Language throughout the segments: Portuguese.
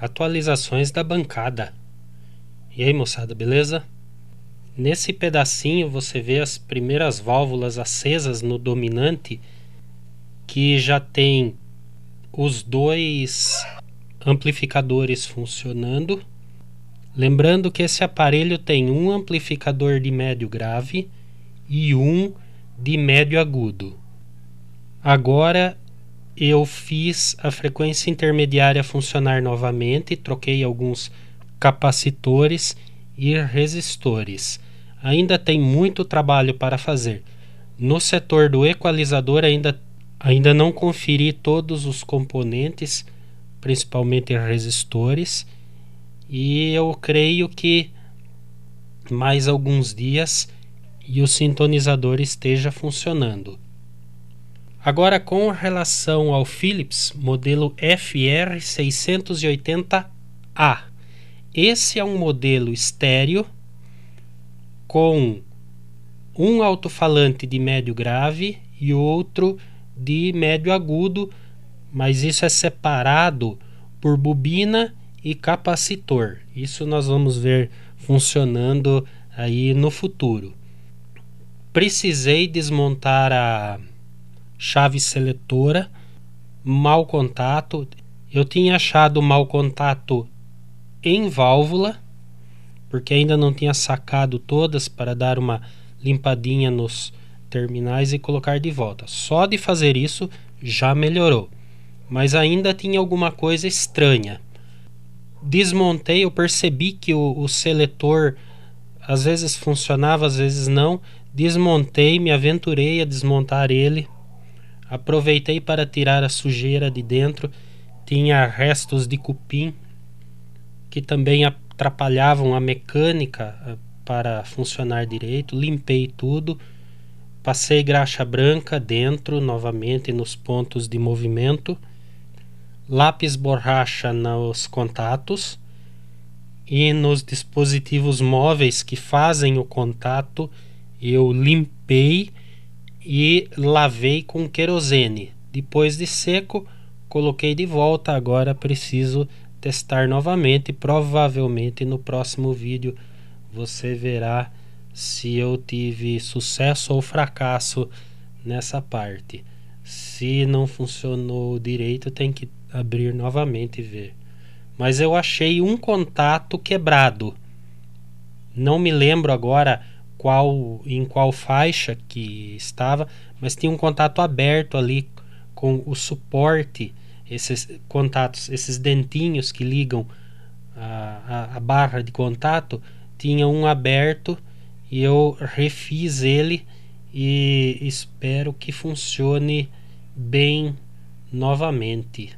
atualizações da bancada. E aí, moçada, beleza? Nesse pedacinho você vê as primeiras válvulas acesas no dominante que já tem os dois amplificadores funcionando. Lembrando que esse aparelho tem um amplificador de médio grave e um de médio agudo. Agora eu fiz a frequência intermediária funcionar novamente, troquei alguns capacitores e resistores. Ainda tem muito trabalho para fazer. No setor do equalizador ainda, ainda não conferi todos os componentes, principalmente resistores, e eu creio que mais alguns dias e o sintonizador esteja funcionando. Agora, com relação ao Philips, modelo FR680A. Esse é um modelo estéreo com um alto-falante de médio grave e outro de médio agudo, mas isso é separado por bobina e capacitor. Isso nós vamos ver funcionando aí no futuro. Precisei desmontar a chave seletora, mau contato. Eu tinha achado mau contato em válvula, porque ainda não tinha sacado todas para dar uma limpadinha nos terminais e colocar de volta. Só de fazer isso já melhorou, mas ainda tinha alguma coisa estranha. Desmontei, eu percebi que o, o seletor às vezes funcionava, às vezes não. Desmontei, me aventurei a desmontar ele Aproveitei para tirar a sujeira de dentro. Tinha restos de cupim que também atrapalhavam a mecânica eh, para funcionar direito. Limpei tudo. Passei graxa branca dentro novamente nos pontos de movimento, lápis borracha nos contatos e nos dispositivos móveis que fazem o contato eu limpei e lavei com querosene. Depois de seco, coloquei de volta. Agora preciso testar novamente. Provavelmente no próximo vídeo você verá se eu tive sucesso ou fracasso nessa parte. Se não funcionou direito, tem que abrir novamente e ver. Mas eu achei um contato quebrado. Não me lembro agora qual em qual faixa que estava, mas tinha um contato aberto ali com o suporte, esses contatos, esses dentinhos que ligam a, a, a barra de contato, tinha um aberto e eu refiz ele e espero que funcione bem novamente.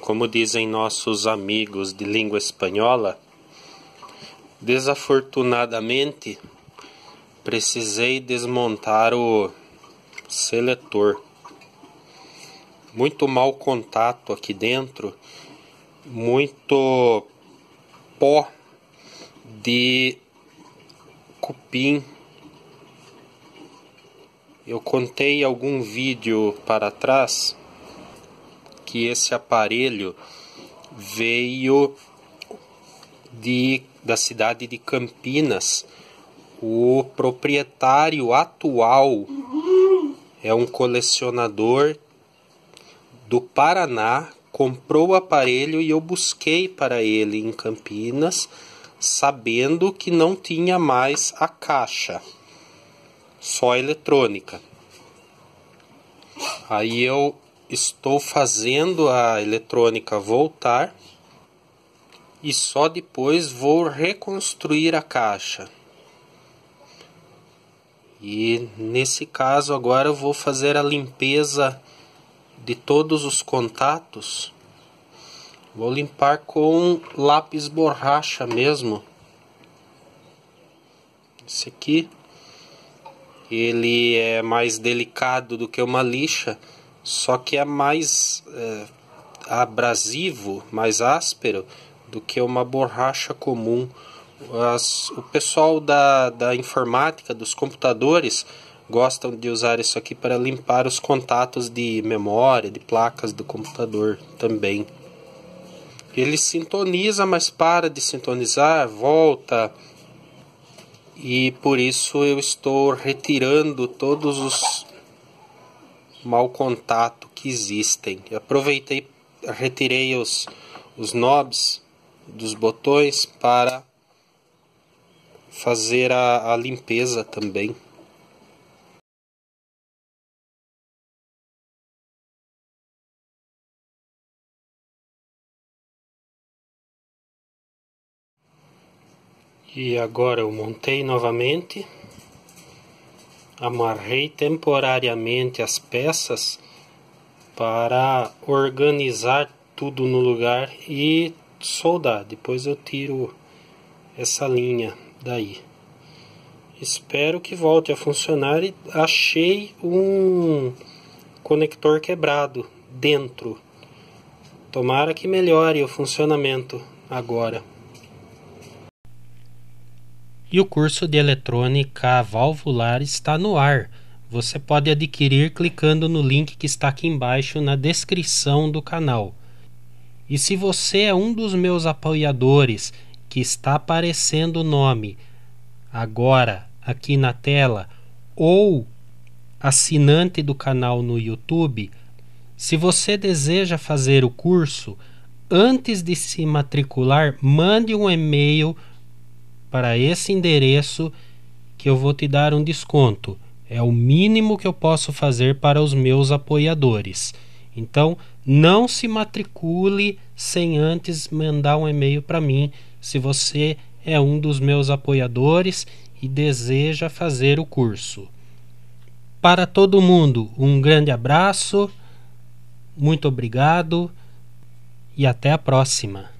Como dizem nossos amigos de língua espanhola, Desafortunadamente, precisei desmontar o seletor. Muito mau contato aqui dentro, muito pó de cupim. Eu contei algum vídeo para trás que esse aparelho veio de da cidade de Campinas, o proprietário atual é um colecionador do Paraná, comprou o aparelho e eu busquei para ele em Campinas, sabendo que não tinha mais a caixa, só eletrônica. Aí eu estou fazendo a eletrônica voltar e só depois vou reconstruir a caixa. E nesse caso agora eu vou fazer a limpeza de todos os contatos. Vou limpar com lápis borracha mesmo. Esse aqui ele é mais delicado do que uma lixa, só que é mais é, abrasivo, mais áspero, do que uma borracha comum. As, o pessoal da, da informática, dos computadores, gostam de usar isso aqui para limpar os contatos de memória, de placas do computador também. Ele sintoniza, mas para de sintonizar, volta. E por isso eu estou retirando todos os mau contato que existem. Eu aproveitei, retirei os, os knobs dos botões para fazer a, a limpeza também. E agora eu montei novamente, amarrei temporariamente as peças para organizar tudo no lugar e soldar. Depois eu tiro essa linha daí. Espero que volte a funcionar e achei um conector quebrado dentro. Tomara que melhore o funcionamento agora. E o curso de eletrônica valvular está no ar. Você pode adquirir clicando no link que está aqui embaixo na descrição do canal. E se você é um dos meus apoiadores que está aparecendo o nome agora aqui na tela ou assinante do canal no YouTube, se você deseja fazer o curso, antes de se matricular, mande um e-mail para esse endereço que eu vou te dar um desconto. É o mínimo que eu posso fazer para os meus apoiadores. Então, não se matricule sem antes mandar um e-mail para mim se você é um dos meus apoiadores e deseja fazer o curso. Para todo mundo, um grande abraço, muito obrigado e até a próxima!